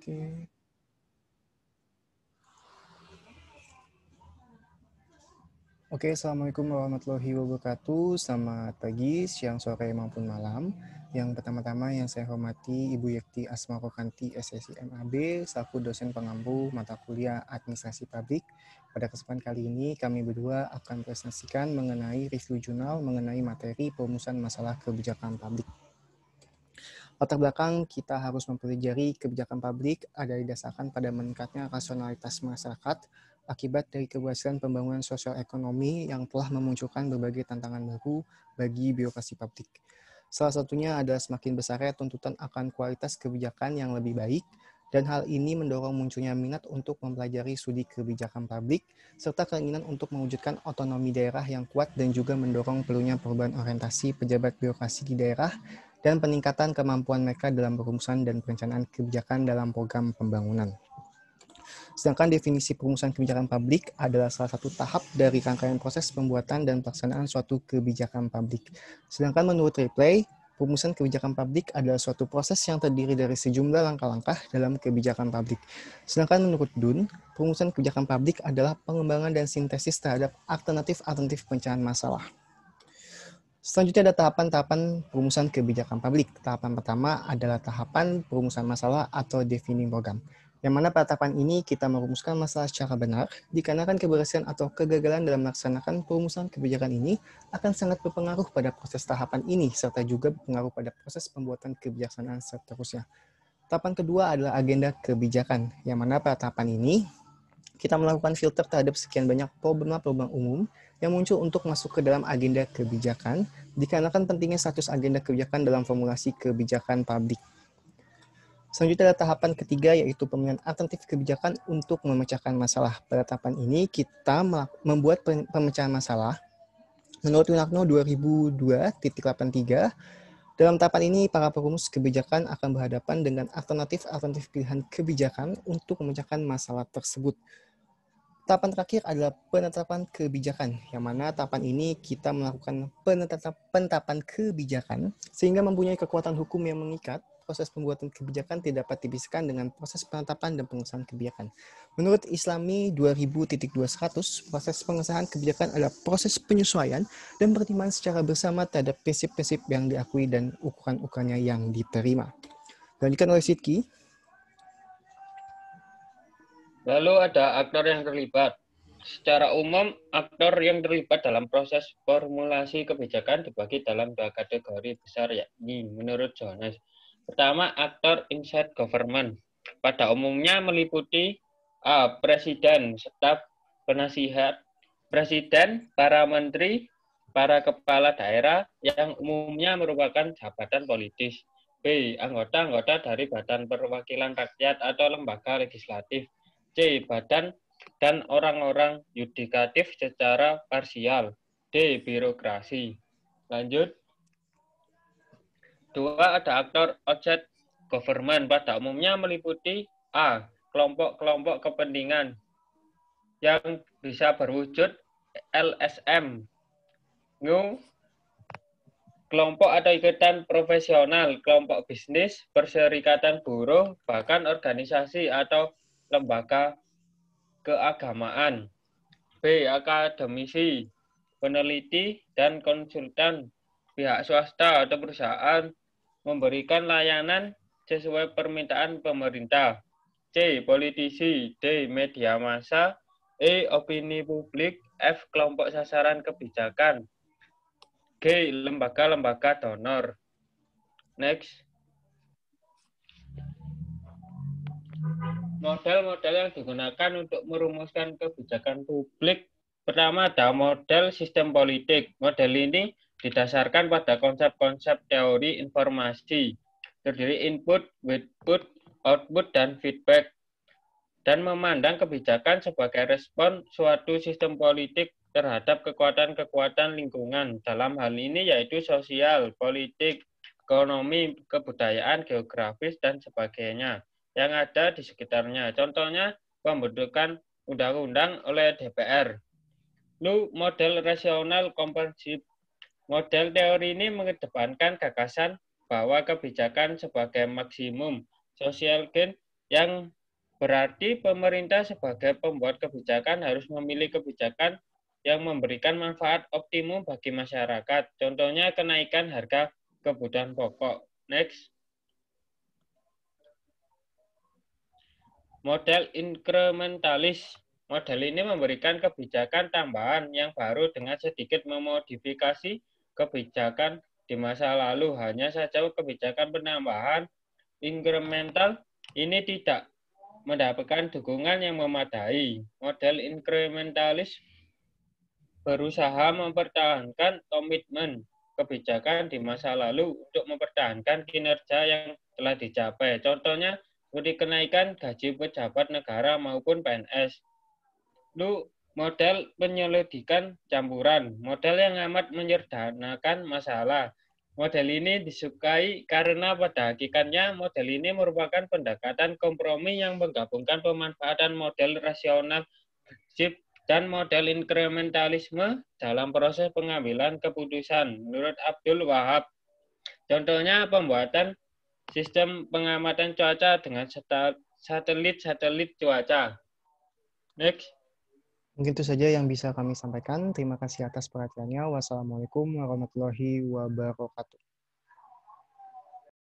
Oke. Oke, Assalamualaikum warahmatullahi wabarakatuh. Selamat pagi, siang, sore, maupun malam. Yang pertama-tama yang saya hormati Ibu Yakti Asma Rokanti, SSI MAB, selaku dosen pengampu mata kuliah administrasi publik. Pada kesempatan kali ini, kami berdua akan presentasikan mengenai review jurnal mengenai materi perumusan masalah kebijakan publik. Latar belakang kita harus mempelajari kebijakan publik agar didasarkan pada meningkatnya rasionalitas masyarakat akibat dari keberhasilan pembangunan sosial ekonomi yang telah memunculkan berbagai tantangan baru bagi birokrasi publik. Salah satunya adalah semakin besarnya tuntutan akan kualitas kebijakan yang lebih baik, dan hal ini mendorong munculnya minat untuk mempelajari studi kebijakan publik, serta keinginan untuk mewujudkan otonomi daerah yang kuat dan juga mendorong perlunya perubahan orientasi pejabat birokrasi di daerah dan peningkatan kemampuan mereka dalam perumusan dan perencanaan kebijakan dalam program pembangunan. Sedangkan definisi perumusan kebijakan publik adalah salah satu tahap dari rangkaian proses pembuatan dan pelaksanaan suatu kebijakan publik. Sedangkan menurut Replay, perumusan kebijakan publik adalah suatu proses yang terdiri dari sejumlah langkah-langkah dalam kebijakan publik. Sedangkan menurut Dun, perumusan kebijakan publik adalah pengembangan dan sintesis terhadap alternatif-alternatif pencahayaan masalah. Selanjutnya ada tahapan-tahapan perumusan kebijakan publik. Tahapan pertama adalah tahapan perumusan masalah atau defining program, yang mana pada tahapan ini kita merumuskan masalah secara benar, dikarenakan keberhasilan atau kegagalan dalam melaksanakan perumusan kebijakan ini akan sangat berpengaruh pada proses tahapan ini, serta juga berpengaruh pada proses pembuatan kebijaksanaan seterusnya. Tahapan kedua adalah agenda kebijakan, yang mana pada tahapan ini kita melakukan filter terhadap sekian banyak problema-problema umum yang muncul untuk masuk ke dalam agenda kebijakan, dikarenakan pentingnya status agenda kebijakan dalam formulasi kebijakan publik. Selanjutnya ada tahapan ketiga yaitu pemilihan alternatif kebijakan untuk memecahkan masalah. Pada tahapan ini kita membuat pemecahan masalah menurut UNAKNO 2002.83 dalam tahapan ini, para perumus kebijakan akan berhadapan dengan alternatif-alternatif pilihan kebijakan untuk memecahkan masalah tersebut. Tahapan terakhir adalah penetapan kebijakan, yang mana tahapan ini kita melakukan penetapan, kebijakan sehingga mempunyai kekuatan hukum yang mengikat. Proses pembuatan kebijakan tidak dapat dipisahkan dengan proses penetapan dan pengesahan kebijakan. Menurut Islami 2000.200, proses pengesahan kebijakan adalah proses penyesuaian dan pertimbangan secara bersama terhadap prinsip-prinsip yang diakui dan ukuran-ukurannya yang diterima. Lanjutkan oleh Sidki, Lalu ada aktor yang terlibat. Secara umum, aktor yang terlibat dalam proses formulasi kebijakan dibagi dalam dua kategori besar yakni menurut Jonas, Pertama, aktor inside government. Pada umumnya meliputi A. Presiden, staf penasihat, presiden, para menteri, para kepala daerah yang umumnya merupakan jabatan politis. B. Anggota-anggota dari Badan Perwakilan Rakyat atau lembaga legislatif C. Badan dan orang-orang yudikatif secara parsial. D. Birokrasi. Lanjut. Dua, ada aktor objek government pada umumnya meliputi A. Kelompok-kelompok kepentingan yang bisa berwujud LSM. New kelompok atau ikatan profesional, kelompok bisnis, perserikatan buruh, bahkan organisasi atau lembaga keagamaan. B. Akademisi, peneliti, dan konsultan pihak swasta atau perusahaan memberikan layanan sesuai permintaan pemerintah. C. Politisi, D. Media massa, E. Opini publik, F. Kelompok sasaran kebijakan, G. Lembaga-lembaga donor. Next. Model-model yang digunakan untuk merumuskan kebijakan publik pertama ada model sistem politik. Model ini didasarkan pada konsep-konsep teori informasi, terdiri input, output, output, dan feedback, dan memandang kebijakan sebagai respon suatu sistem politik terhadap kekuatan-kekuatan lingkungan. Dalam hal ini yaitu sosial, politik, ekonomi, kebudayaan, geografis, dan sebagainya yang ada di sekitarnya. Contohnya pembentukan undang-undang oleh DPR. Lu model rasional komprehensif. Model teori ini mengedepankan gagasan bahwa kebijakan sebagai maksimum sosial gain yang berarti pemerintah sebagai pembuat kebijakan harus memilih kebijakan yang memberikan manfaat optimum bagi masyarakat. Contohnya kenaikan harga kebutuhan pokok. Next. Model inkrementalis. Model ini memberikan kebijakan tambahan yang baru dengan sedikit memodifikasi kebijakan di masa lalu. Hanya saja kebijakan penambahan incremental ini tidak mendapatkan dukungan yang memadai. Model inkrementalis berusaha mempertahankan komitmen kebijakan di masa lalu untuk mempertahankan kinerja yang telah dicapai. Contohnya seperti kenaikan gaji pejabat negara maupun PNS. Lu model penyelidikan campuran, model yang amat menyederhanakan masalah. Model ini disukai karena pada hakikatnya model ini merupakan pendekatan kompromi yang menggabungkan pemanfaatan model rasional prinsip dan model inkrementalisme dalam proses pengambilan keputusan menurut Abdul Wahab. Contohnya pembuatan sistem pengamatan cuaca dengan satelit-satelit cuaca. Next. Mungkin itu saja yang bisa kami sampaikan. Terima kasih atas perhatiannya. Wassalamualaikum warahmatullahi wabarakatuh.